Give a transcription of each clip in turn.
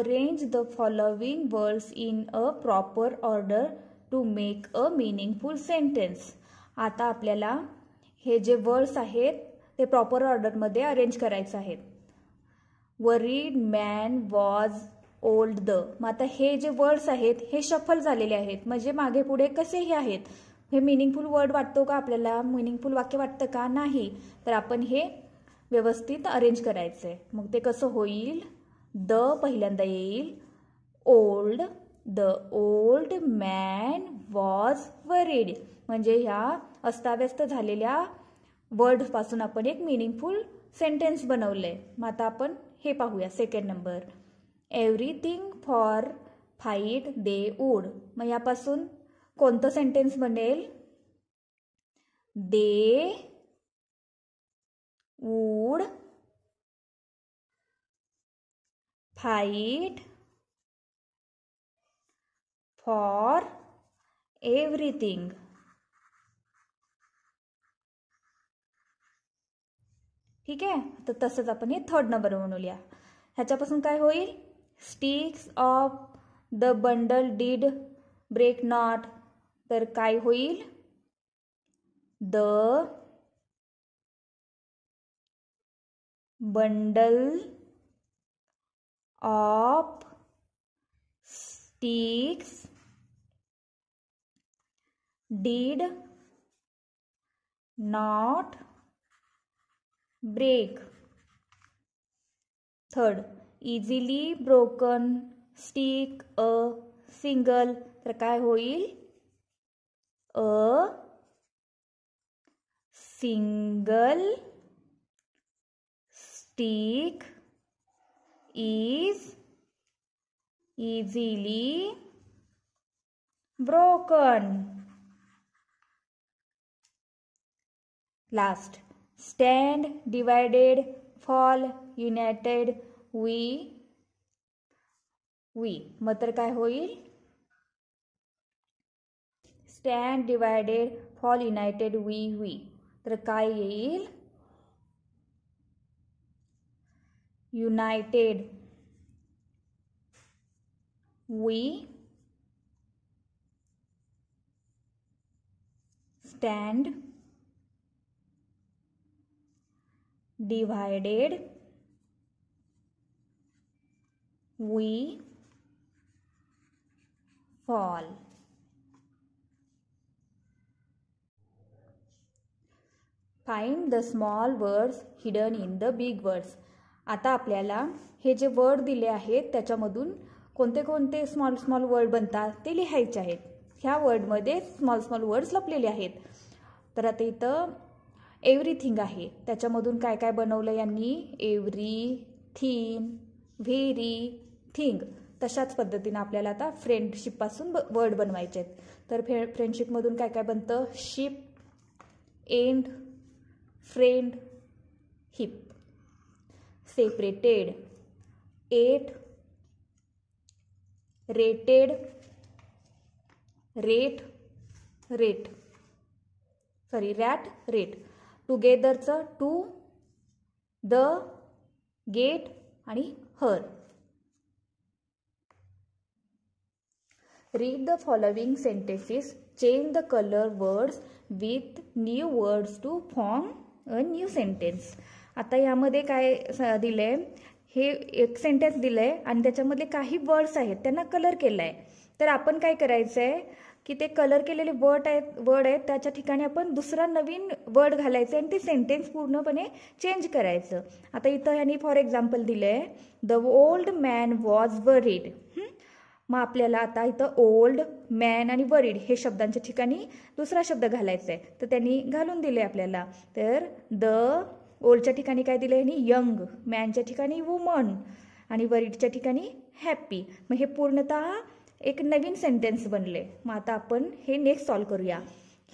Arrange the following words in a proper order to make a meaningful sentence. आता आपल्याला हे जे words आहेत ते प्रॉपर ऑर्डरमध्ये अरेंज करायचं आहेत worried man was old the मग आता हे जे वर्ड्स आहेत हे शफल झालेले आहेत म्हणजे मागे पुढे कसे हे आहेत हे मिनिंगफुल वर्ड वाटतो का आपल्याला मिनिंगफुल वाक्य वाटतं का नाही तर आपण हे व्यवस्थित अरेंज करायचं आहे मग ते कसं होईल द पहिल्यांदा येईल old the old man was worried म्हणजे ह्या अस्ताव्यस्त झालेल्या वर्डपासून आपण एक मिनिंगफुल सेंटेन्स बनवलं आहे मग आता आपण हे पाहूया second number everything for fight they would मग यापासून कोणतं सेंटेन्स बनेल they would fight for everything. ठीक आहे तर तसंच आपण हे थर्ड नंबर म्हणूया ह्याच्यापासून काय होईल sticks of the bundle did break not तर काय होईल the bundle of sticks did not break third easily broken stick a single तर काय होईल a single stick is easily broken. Last, stand, divided, fall, united, we, we. मतलब काय hoil stand divided fall united we we tar काय yeil united we stand divided we fall find the small words hidden in the big words आता आपल्याला हे जे word दिले आहेत त्याच्यामधून कोणते कोणते स्मॉल स्मॉल वर्ड बनतात ते लिहायचे आहेत ह्या वर्डमध्ये स्मॉल स्मॉल वर्ड्स लपलेले आहेत तर आता इथं एव्हरीथिंग आहे त्याच्यामधून काय काय बनवलं यांनी एव्हरी थिंग व्हेरी थिंग तशाच पद्धतीनं आपल्याला आता फ्रेंडशिपपासून ब वर्ड बनवायचे आहेत तर फ्रे फ्रेंडशिपमधून काय काय बनतं ship and friend hip separated at rated rate rate sorry rat rate टुगेदरचं टू द गेट आणि her read the following sentences change the colour words with new words to form a new sentence आता ह्यामध्ये काय दिलं आहे हे एक sentence दिलं आहे आणि त्याच्यामधले काही वर्ड्स आहेत त्यांना कलर केलं आहे तर आपण काय करायचं आहे की ते कलर केलेले वर्ड आहेत वर्ड आहेत त्याच्या ठिकाणी आपण दुसरा नवीन वर्ड घालायचं आणि ते सेंटेन्स पूर्णपणे चेंज करायचं आता इथं ह्यांनी फॉर एक्झाम्पल दिलं आहे the old man was worried मग आपल्याला आता इथं ओल्ड मॅन आणि वरीड हे शब्दांच्या ठिकाणी दुसरा शब्द घालायचा आहे तर त्यांनी घालून दिले आपल्याला तर द ओल्डच्या ठिकाणी काय दिलं आहे नी यंग मॅनच्या ठिकाणी वुमन आणि वरीडच्या ठिकाणी हॅप्पी मग हे पूर्णतः एक नवीन सेंटेन्स बनले मग आता आपण हे नेक्स्ट सॉल्व करूया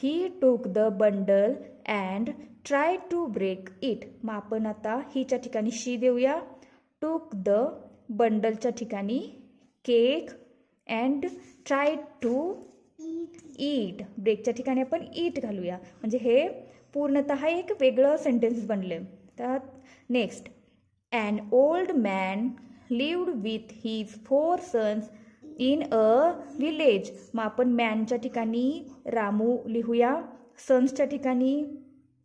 ही took the bundle and try to break it मग आपण आता हीच्या ठिकाणी शी देऊया टूक द बंडलच्या ठिकाणी cake and try to eat ब्रेकच्या ठिकाणी आपण ईट घालूया म्हणजे हे पूर्णत एक वेगळं सेंटेन्स बनलं तर next and old man lived with his four sons in a village मग आपण मॅनच्या ठिकाणी रामू लिहूया सन्सच्या ठिकाणी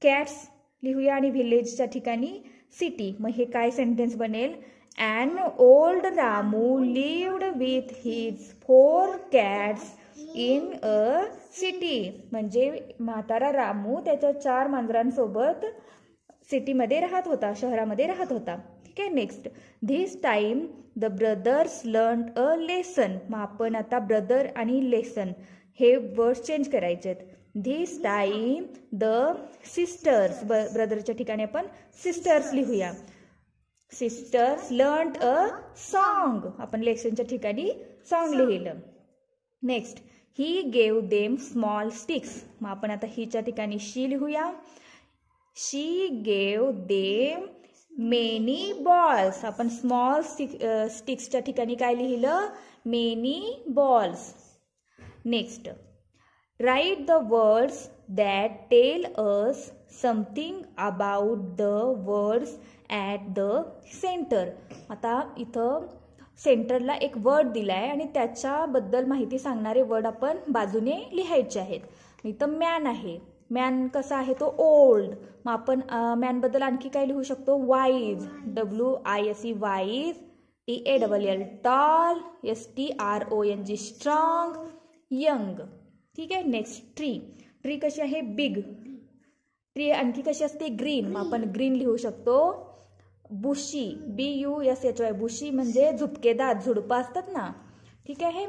कॅट्स लिहूया आणि व्हिलेजच्या ठिकाणी सिटी मग हे काय सेंटेन्स बनेल and old Ramu lived with his four cats in a city म्हणजे म्हातारा रामू त्याच्या चार मांजरांसोबत सिटीमध्ये राहत होता शहरामध्ये राहत होता ठीक आहे next this time the brothers learn a lesson मग आपण आता ब्रदर आणि लेसन हे वर्ड चेंज करायचे आहेत धिस टाईम द सिस्टर्स ब ब्रदरच्या ठिकाणी आपण सिस्टर्स लिहूया सिस्टर्स लर्न अ सॉन्ग आपण लेसनच्या ठिकाणी सॉन्ग लिहिलं next he gave them small sticks मग आपण आता हिच्या ठिकाणी शी लिहूया she gave them many balls आपण स्मॉल स्टिक स्टिक्सच्या ठिकाणी काय लिहिलं many balls next write the words that tell us something about the words at the centre आता इथं सेंटरला एक वर्ड दिला आहे आणि त्याच्याबद्दल माहिती सांगणारे वर्ड आपण बाजूने लिहायचे आहेत इथं मॅन आहे मॅन कसा आहे तो ओल्ड मग आपण मॅनबद्दल आणखी काय लिहू शकतो wise W I S E wise T A double L tall S T R O N G strong young ठीक आहे नेक्स्ट ट्री ट्री कशी आहे बिग ट्री आणखी कशी असते ग्रीन मग आपण ग्रीन लिहू शकतो bushy B U S H Y bushy म्हणजे झुपकेदार झुडपं असतात ना ठीक आहे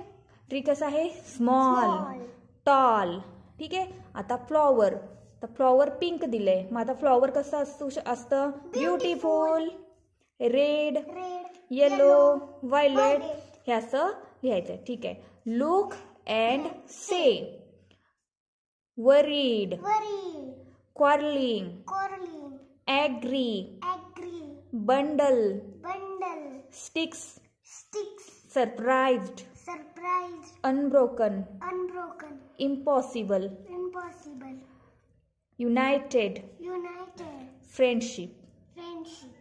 ट्री कसं आहे स्मॉल टॉल ठीक आहे आता फ्लॉवर तर फ्लॉवर पिंक दिले मग आता फ्लॉवर कसं असू असतं ब्युटिफुल रेड येलो व्हायलेट हे असं लिहायचं ठीक आहे look and say worried quarrelling agree Bundle. Bundle. Sticks. Sticks. Surprised. Surprised. Unbroken. Unbroken. Impossible. Impossible. United. United. Friendship. Friendship.